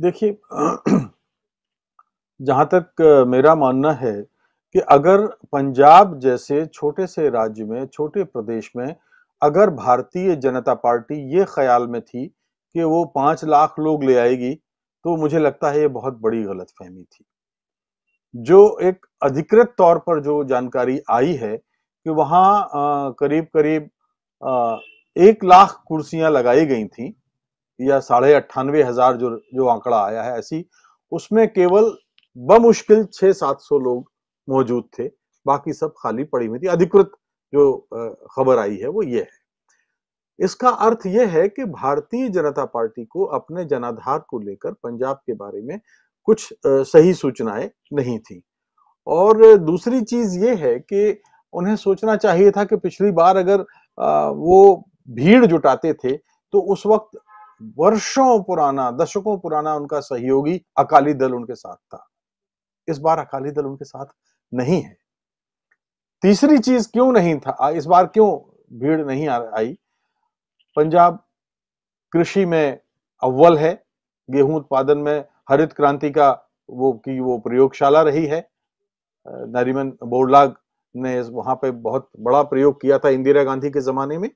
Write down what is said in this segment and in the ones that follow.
देखिए जहां तक मेरा मानना है कि अगर पंजाब जैसे छोटे से राज्य में छोटे प्रदेश में अगर भारतीय जनता पार्टी ये ख्याल में थी कि वो पांच लाख लोग ले आएगी तो मुझे लगता है ये बहुत बड़ी गलतफहमी थी जो एक अधिकृत तौर पर जो जानकारी आई है कि वहां करीब करीब एक लाख कुर्सियां लगाई गई थी या साढ़े अट्ठानवे हजार जो जो आंकड़ा आया है ऐसी उसमें केवल बमुश्किल छह सात सौ लोग मौजूद थे बाकी सब खाली पड़ी हुई थी अधिकृत जो खबर आई है वो ये है इसका अर्थ यह है कि भारतीय जनता पार्टी को अपने जनाधार को लेकर पंजाब के बारे में कुछ सही सूचनाएं नहीं थी और दूसरी चीज ये है कि उन्हें सोचना चाहिए था कि पिछली बार अगर वो भीड़ जुटाते थे तो उस वक्त वर्षों पुराना दशकों पुराना उनका सहयोगी अकाली दल उनके साथ था इस बार अकाली दल उनके साथ नहीं है तीसरी चीज क्यों नहीं था इस बार क्यों भीड़ नहीं आई पंजाब कृषि में अव्वल है गेहूं उत्पादन में हरित क्रांति का वो की वो प्रयोगशाला रही है नरिमन बोरलाग ने वहां पे बहुत बड़ा प्रयोग किया था इंदिरा गांधी के जमाने में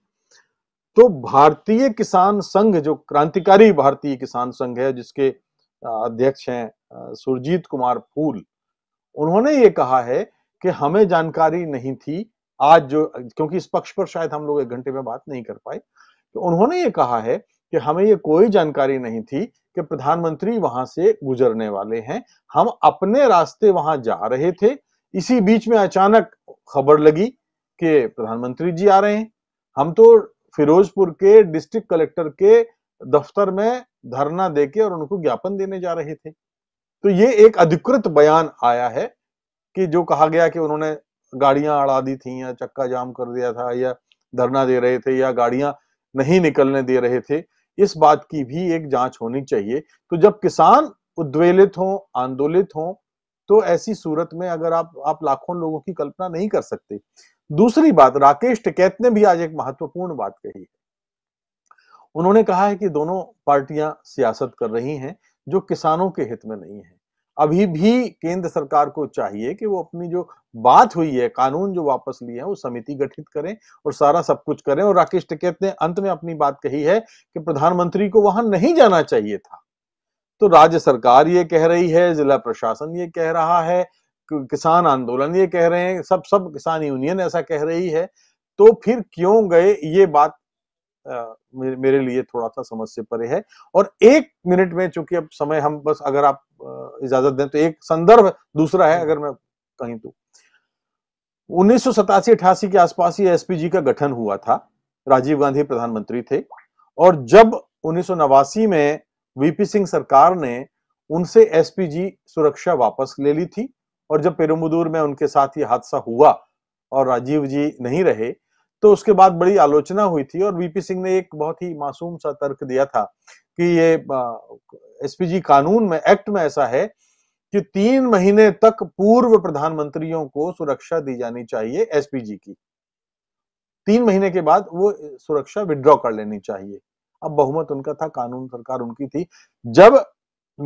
तो भारतीय किसान संघ जो क्रांतिकारी भारतीय किसान संघ है जिसके अध्यक्ष हैं सुरजीत कुमार फूल उन्होंने ये कहा है कि हमें जानकारी नहीं थी आज जो क्योंकि इस पक्ष पर शायद हम लोग एक घंटे में बात नहीं कर पाए तो उन्होंने ये कहा है कि हमें ये कोई जानकारी नहीं थी कि प्रधानमंत्री वहां से गुजरने वाले हैं हम अपने रास्ते वहां जा रहे थे इसी बीच में अचानक खबर लगी कि प्रधानमंत्री जी आ रहे हैं हम तो फिरोजपुर के डिस्ट्रिक्ट कलेक्टर के दफ्तर में धरना देके और उनको ज्ञापन देने जा रहे थे तो ये एक अधिकृत बयान आया है कि जो कहा गया कि उन्होंने गाड़ियां अड़ा दी थी या चक्का जाम कर दिया था या धरना दे रहे थे या गाड़ियां नहीं निकलने दे रहे थे इस बात की भी एक जांच होनी चाहिए तो जब किसान उद्वेलित हों आंदोलित हों तो ऐसी सूरत में अगर आप आप लाखों लोगों की कल्पना नहीं कर सकते दूसरी बात राकेश टिकैत ने भी आज एक महत्वपूर्ण बात कही उन्होंने कहा है कि दोनों पार्टियां सियासत कर रही हैं जो किसानों के हित में नहीं है अभी भी केंद्र सरकार को चाहिए कि वो अपनी जो बात हुई है कानून जो वापस लिए हैं वो समिति गठित करें और सारा सब कुछ करें और राकेश टिकैत ने अंत में अपनी बात कही है कि प्रधानमंत्री को वहां नहीं जाना चाहिए था तो राज्य सरकार ये कह रही है जिला प्रशासन ये कह रहा है किसान आंदोलन ये कह रहे हैं सब सब किसान यूनियन ऐसा कह रही है तो फिर क्यों गए ये बात मेरे लिए थोड़ा सा समझ से परे है और एक मिनट में चूंकि अब समय हम बस अगर आप इजाजत दें तो एक संदर्भ दूसरा है अगर मैं कहीं तो उन्नीस सौ के आसपास ही एसपीजी का गठन हुआ था राजीव गांधी प्रधानमंत्री थे और जब उन्नीस में वीपी सिंह सरकार ने उनसे एसपीजी सुरक्षा वापस ले ली थी और जब पेरुमुदूर में उनके साथ ये हादसा हुआ और राजीव जी नहीं रहे तो उसके बाद बड़ी आलोचना हुई थी और वीपी सिंह ने एक बहुत ही मासूम सा तर्क दिया था कि ये एसपीजी कानून में एक्ट में ऐसा है कि तीन महीने तक पूर्व प्रधानमंत्रियों को सुरक्षा दी जानी चाहिए एसपीजी की तीन महीने के बाद वो सुरक्षा विड्रॉ कर लेनी चाहिए अब बहुमत उनका था कानून सरकार उनकी थी जब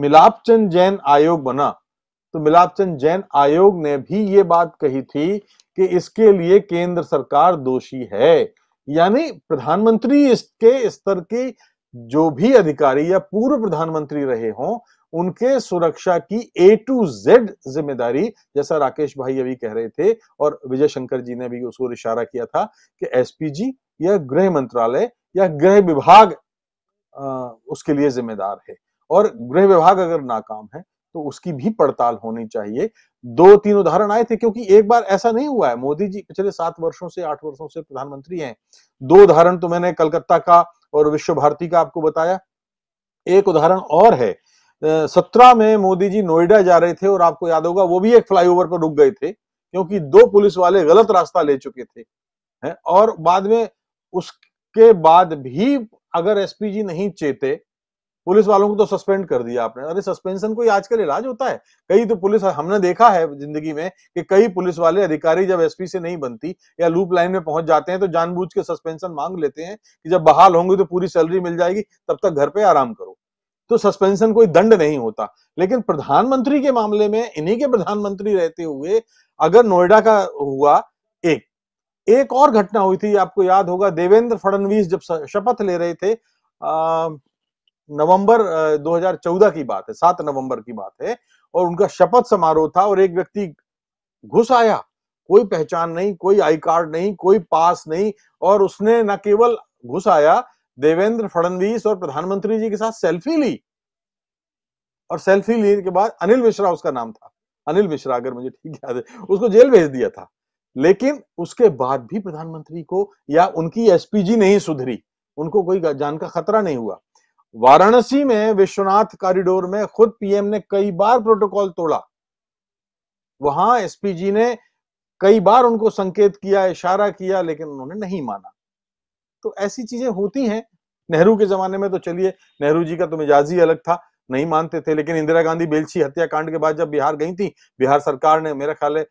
मिलापचंद जैन आयोग बना तो मिलाप चंद जैन आयोग ने भी ये बात कही थी कि इसके लिए केंद्र सरकार दोषी है यानी प्रधानमंत्री इसके स्तर के जो भी अधिकारी या पूर्व प्रधानमंत्री रहे हों उनके सुरक्षा की ए टू जेड जिम्मेदारी जैसा राकेश भाई अभी कह रहे थे और विजय शंकर जी ने भी उसको इशारा किया था कि एसपीजी या गृह मंत्रालय या गृह विभाग उसके लिए जिम्मेदार है और गृह विभाग अगर नाकाम है तो उसकी भी पड़ताल होनी चाहिए दो तीन उदाहरण आए थे क्योंकि एक बार ऐसा नहीं हुआ है मोदी जी पिछले सात वर्षों से आठ वर्षों से प्रधानमंत्री हैं दो उदाहरण तो मैंने कलकत्ता का और विश्व भारती का आपको बताया एक उदाहरण और है सत्रह में मोदी जी नोएडा जा रहे थे और आपको याद होगा वो भी एक फ्लाईओवर पर रुक गए थे क्योंकि दो पुलिस वाले गलत रास्ता ले चुके थे और बाद में उसके बाद भी अगर एसपी जी नहीं चेते पुलिस वालों को तो सस्पेंड कर दिया आपने अरे सस्पेंशन कोई आजकल इलाज होता है कई तो पुलिस हमने देखा है जिंदगी में कि कई पुलिस वाले अधिकारी जब एसपी से नहीं बनती या लूप लाइन में पहुंच जाते हैं तो जानबूझ के सस्पेंशन मांग लेते हैं कि जब बहाल होंगे तो पूरी सैलरी मिल जाएगी तब तक घर पे आराम करो तो सस्पेंशन कोई दंड नहीं होता लेकिन प्रधानमंत्री के मामले में इन्हीं के प्रधानमंत्री रहते हुए अगर नोएडा का हुआ एक एक और घटना हुई थी आपको याद होगा देवेंद्र फडणवीस जब शपथ ले रहे थे नवंबर 2014 की बात है सात नवंबर की बात है और उनका शपथ समारोह था और एक व्यक्ति घुस आया कोई पहचान नहीं कोई आई कार्ड नहीं कोई पास नहीं और उसने न केवल घुस आया देवेंद्र फडणवीस और प्रधानमंत्री जी के साथ सेल्फी ली और सेल्फी लेने के बाद अनिल मिश्रा उसका नाम था अनिल मिश्रा अगर मुझे ठीक याद है उसको जेल भेज दिया था लेकिन उसके बाद भी प्रधानमंत्री को या उनकी एसपीजी नहीं सुधरी उनको कोई जान का खतरा नहीं हुआ वाराणसी में विश्वनाथ कॉरिडोर में खुद पीएम ने कई बार प्रोटोकॉल तोड़ा वहां एसपीजी ने कई बार उनको संकेत किया इशारा किया लेकिन उन्होंने नहीं माना तो ऐसी चीजें होती हैं नेहरू के जमाने में तो चलिए नेहरू जी का तो मिजाज ही अलग था नहीं मानते थे लेकिन इंदिरा गांधी बेलछी हत्याकांड के बाद जब बिहार गई थी बिहार सरकार ने मेरा ख्याल है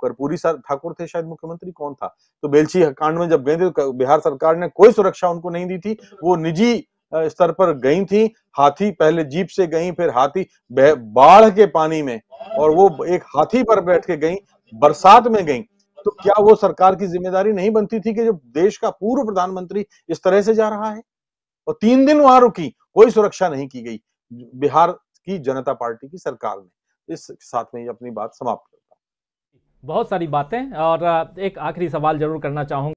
कर्पूरी सर ठाकुर थे शायद मुख्यमंत्री कौन था तो बेलछी कांड में जब गए थे तो बिहार सरकार ने कोई सुरक्षा उनको नहीं दी थी वो निजी स्तर पर गई थी हाथी पहले जीप से गई फिर हाथी बाढ़ के पानी में और वो एक हाथी पर बैठ के गई बरसात में गई तो क्या वो सरकार की जिम्मेदारी नहीं बनती थी कि जो देश का पूर्व प्रधानमंत्री इस तरह से जा रहा है और तीन दिन वहां रुकी कोई सुरक्षा नहीं की गई बिहार की जनता पार्टी की सरकार ने इस साथ में अपनी बात समाप्त करता बहुत सारी बातें और एक आखिरी सवाल जरूर करना चाहूंगा